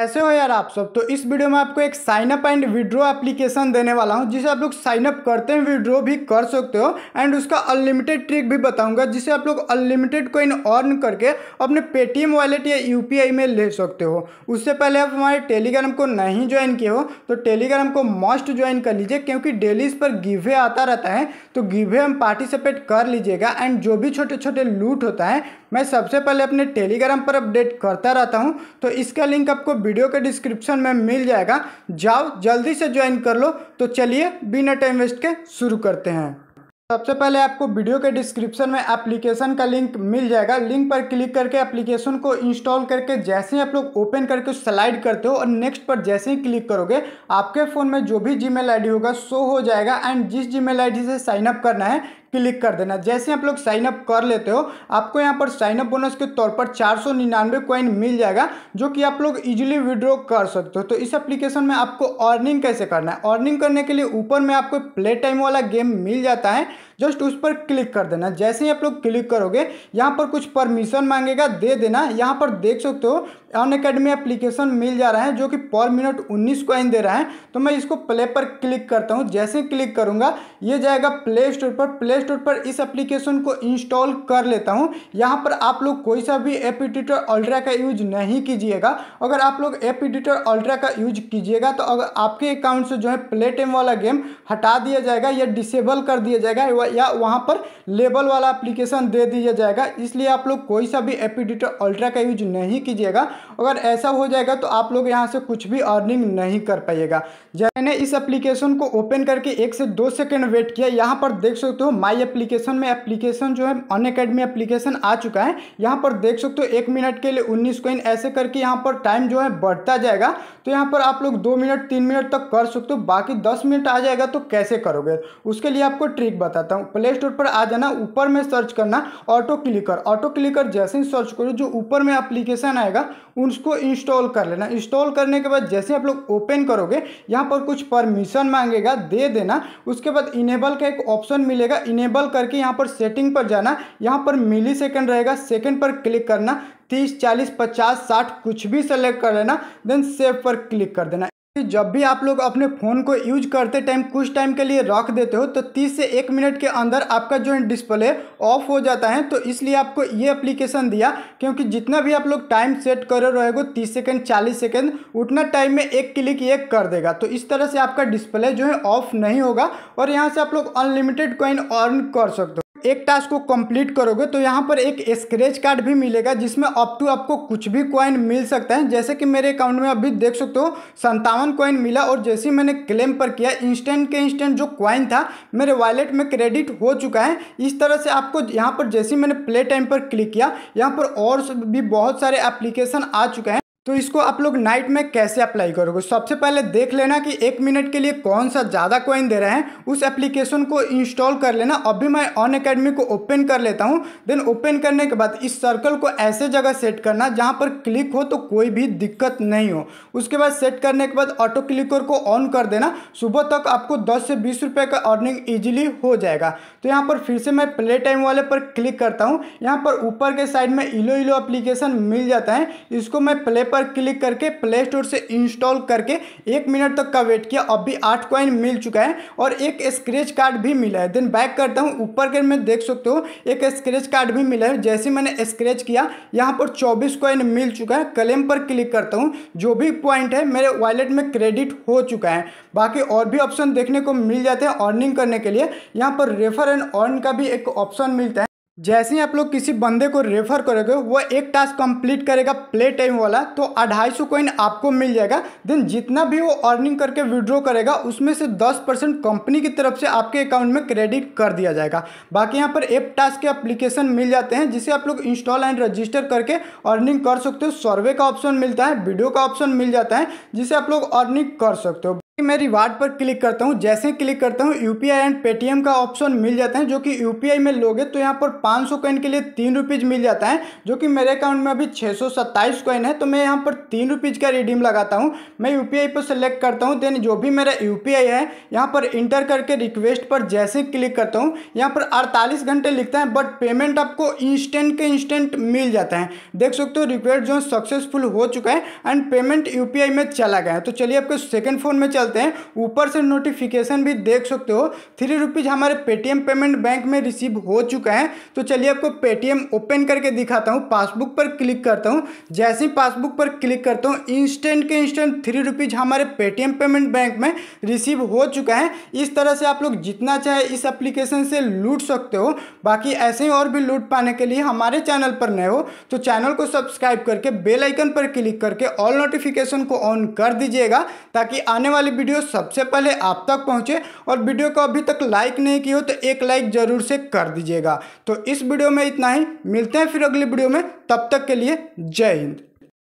ऐसे हो यार आप सब तो इस वीडियो में आपको एक साइनअप एंड विड्रो एप्लीकेशन देने वाला हूं जिसे आप लोग साइनअप करते हैं विड्रो भी कर सकते हो एंड उसका अनलिमिटेड ट्रिक भी बताऊंगा जिसे आप लोग अनलिमिटेड कोइन अर्न करके अपने पेटीएम वॉलेट या यूपीआई में ले सकते हो उससे पहले आप हमारे टेलीग्राम को नहीं ज्वाइन किए हो तो टेलीग्राम को मस्ट ज्वाइन कर लीजिए क्योंकि डेली इस पर गिवे आता रहता है तो गिवे हम पार्टिसिपेट कर लीजिएगा एंड जो भी छोटे छोटे लूट होता है मैं सबसे पहले अपने टेलीग्राम पर अपडेट करता रहता हूँ तो इसका लिंक आपको वीडियो के डिस्क्रिप्शन में मिल जाएगा जाओ जल्दी से ज्वाइन कर लो तो चलिए बिना टाइम वेस्ट के शुरू करते हैं सबसे पहले आपको वीडियो के डिस्क्रिप्शन में एप्लीकेशन का लिंक मिल जाएगा लिंक पर क्लिक करके एप्लीकेशन को इंस्टॉल करके जैसे ही आप लोग ओपन करके स्लाइड करते हो और नेक्स्ट पर जैसे ही क्लिक करोगे आपके फ़ोन में जो भी जीमेल आईडी होगा शो हो जाएगा एंड जिस जीमेल आईडी से साइनअप करना है क्लिक कर देना जैसे आप लोग साइनअप कर लेते हो आपको यहाँ पर साइनअप बोनस के तौर पर चार सौ निन्यानवे कॉइन मिल जाएगा जो कि आप लोग इजिली विड्रॉ कर सकते हो तो इस एप्लीकेशन में आपको अर्निंग कैसे करना है अर्निंग करने के लिए ऊपर में आपको प्ले टाइम वाला गेम मिल जाता है जस्ट उस पर क्लिक कर देना जैसे ही आप लोग क्लिक करोगे यहाँ पर कुछ परमिशन मांगेगा दे देना यहाँ पर देख सकते हो अन अकेडमी एप्लीकेशन मिल जा रहा है जो कि पर मिनट उन्नीस कॉइन दे रहा है तो मैं इसको प्ले पर क्लिक करता हूँ जैसे क्लिक करूँगा ये जाएगा प्ले स्टोर पर प्ले स्टोर पर इस एप्लीकेशन को इंस्टॉल कर लेता हूँ यहाँ पर आप लोग कोई सा भी एप एडिटर अल्ट्रा का यूज नहीं कीजिएगा अगर आप लोग एप एडिटर अल्ट्रा का यूज कीजिएगा तो अगर आपके अकाउंट से जो है प्ले टेम वाला गेम हटा दिया जाएगा या डिसेबल कर दिया जाएगा या वहाँ पर लेबल वाला एप्लीकेशन दे दिया जाएगा इसलिए आप लोग कोई सा भी एपीडिटर अल्ट्रा का यूज नहीं कीजिएगा अगर ऐसा हो जाएगा तो आप लोग यहाँ से कुछ भी अर्निंग नहीं कर पाइएगा मैंने इस एप्लीकेशन को ओपन करके एक से दो सेकेंड वेट किया यहाँ पर देख सकते हो माई एप्लीकेशन में एप्लीकेशन जो है अन अकेडमी एप्लीकेशन आ चुका है यहाँ पर देख सकते हो एक मिनट के लिए उन्नीस कोइन ऐसे करके यहाँ पर टाइम जो है बढ़ता जाएगा तो यहाँ पर आप लोग दो मिनट तीन मिनट तक कर सकते हो बाकी दस मिनट आ जाएगा तो कैसे करोगे उसके लिए आपको ट्रिक बताता हूँ हूँ प्ले स्टोर पर आ जाना ऊपर में सर्च करना ऑटो क्लिकर ऑटो क्लिकर जैसे ही सर्च करो जो ऊपर में अप्लीकेशन आएगा उसको इंस्टॉल कर लेना इंस्टॉल करने के बाद जैसे आप लोग ओपन करोगे यहाँ पर कुछ परमिशन मांगेगा दे देना उसके बाद इनेबल का एक ऑप्शन मिलेगा इनेबल करके यहाँ पर सेटिंग पर जाना यहाँ पर मिली सेकेंड रहेगा सेकेंड पर क्लिक करना तीस चालीस पचास साठ कुछ भी सेलेक्ट कर लेना देन सेव पर क्लिक कर देना जब भी आप लोग अपने फ़ोन को यूज करते टाइम कुछ टाइम के लिए रख देते हो तो 30 से एक मिनट के अंदर आपका जो है डिस्प्ले ऑफ हो जाता है तो इसलिए आपको ये एप्लीकेशन दिया क्योंकि जितना भी आप लोग टाइम सेट कर रहे हो तीस सेकेंड चालीस सेकेंड उतना टाइम में एक क्लिक ये कर देगा तो इस तरह से आपका डिस्प्ले जो है ऑफ नहीं होगा और यहाँ से आप लोग अनलिमिटेड कॉइन अर्न कर सकते हो एक टास्क को कंप्लीट करोगे तो यहाँ पर एक स्क्रेच कार्ड भी मिलेगा जिसमें अप टू आपको कुछ भी कॉइन मिल सकता है जैसे कि मेरे अकाउंट में अभी देख सकते हो संतावन कॉइन मिला और जैसे ही मैंने क्लेम पर किया इंस्टेंट के इंस्टेंट जो कॉइन था मेरे वॉलेट में क्रेडिट हो चुका है इस तरह से आपको यहाँ पर जैसे ही मैंने प्ले टाइम पर क्लिक किया यहाँ पर और भी बहुत सारे एप्लीकेशन आ चुके हैं तो इसको आप लोग नाइट में कैसे अप्लाई करोगे सबसे पहले देख लेना कि एक मिनट के लिए कौन सा ज़्यादा कॉइन दे रहे हैं उस एप्लीकेशन को इंस्टॉल कर लेना अभी मैं ऑन अकेडमी को ओपन कर लेता हूँ देन ओपन करने के बाद इस सर्कल को ऐसे जगह सेट करना जहाँ पर क्लिक हो तो कोई भी दिक्कत नहीं हो उसके बाद सेट करने के बाद ऑटो क्लिकर को ऑन कर देना सुबह तक आपको दस से बीस रुपये का अर्निंग ईजिली हो जाएगा तो यहाँ पर फिर से मैं प्ले टाइम वाले पर क्लिक करता हूँ यहाँ पर ऊपर के साइड में इलो इलो एप्लीकेशन मिल जाता है इसको मैं प्ले पर पर क्लिक करके प्ले स्टोर से इंस्टॉल करके एक मिनट तक का वेट किया अब भी आठ कॉइन मिल चुका है और एक स्क्रेच कार्ड भी मिला है देन बैक करता हूँ ऊपर के मैं देख सकते हो एक स्क्रेच कार्ड भी मिला है जैसे मैंने स्क्रेच किया यहाँ पर चौबीस कॉइन मिल चुका है क्लेम पर क्लिक करता हूँ जो भी पॉइंट है मेरे वॉलेट में क्रेडिट हो चुका है बाकी और भी ऑप्शन देखने को मिल जाते हैं अर्निंग करने के लिए यहाँ पर रेफर एंड अर्न का भी एक ऑप्शन मिलता है जैसे ही आप लोग किसी बंदे को रेफर करोगे वह एक टास्क कंप्लीट करेगा प्ले टाइम वाला तो अढ़ाई सौ कॉइन आपको मिल जाएगा देन जितना भी वो अर्निंग करके विड्रॉ करेगा उसमें से दस परसेंट कंपनी की तरफ से आपके अकाउंट में क्रेडिट कर दिया जाएगा बाकी यहाँ पर एप टास्क के एप्लीकेशन मिल जाते हैं जिसे आप लोग इंस्टॉल एंड रजिस्टर करके अर्निंग कर सकते हो सर्वे का ऑप्शन मिलता है वीडियो का ऑप्शन मिल जाता है जिसे आप लोग अर्निंग कर सकते हो मैं रिवार्ड पर क्लिक करता हूँ जैसे ही क्लिक करता हूँ यूपीआई एंड पेटीएम का ऑप्शन मिल जाता है जो कि यूपीआई में लोगे तो यहाँ पर 500 सौ कॉइन के लिए तीन रुपीज़ मिल जाता है जो कि मेरे अकाउंट में अभी छः सौ सत्ताईस कॉइन है तो मैं यहाँ पर तीन रुपीज़ का रिडीम लगाता हूँ मैं यूपीआई पर सेलेक्ट करता हूँ देन जो भी मेरा यू है यहाँ पर इंटर करके रिक्वेस्ट पर जैसे क्लिक करता हूँ यहाँ पर अड़तालीस घंटे लिखता है बट पेमेंट आपको इंस्टेंट के इंस्टेंट मिल जाता है देख सकते हो रिक्वेस्ट जो है सक्सेसफुल हो चुका है एंड पेमेंट यू में चला गया है तो चलिए आपके सेकेंड फ़ोन में चल चलते हैं ऊपर से नोटिफिकेशन भी देख सकते हो थ्री रुपीज़ हमारे पेटीएम पेमेंट बैंक में रिसीव हो चुका है तो चलिए आपको पेटीएम ओपन करके दिखाता हूँ पासबुक पर क्लिक करता हूँ जैसे ही पासबुक पर क्लिक करता हूँ इंस्टेंट के इंस्टेंट थ्री रुपीज़ हमारे पेटीएम पेमेंट बैंक में रिसीव हो चुका है इस तरह से आप लोग जितना चाहे इस एप्लीकेशन से लूट सकते हो बाकी ऐसे ही और भी लूट पाने के लिए हमारे चैनल पर नए हो तो चैनल को सब्सक्राइब करके बेल आइकन पर क्लिक करके ऑल नोटिफिकेशन को ऑन कर दीजिएगा ताकि आने वाली वीडियो सबसे पहले आप तक पहुंचे और वीडियो को अभी तक लाइक नहीं की हो तो एक लाइक ज़रूर से कर दीजिएगा तो इस वीडियो में इतना ही मिलते हैं फिर अगली वीडियो में तब तक के लिए जय हिंद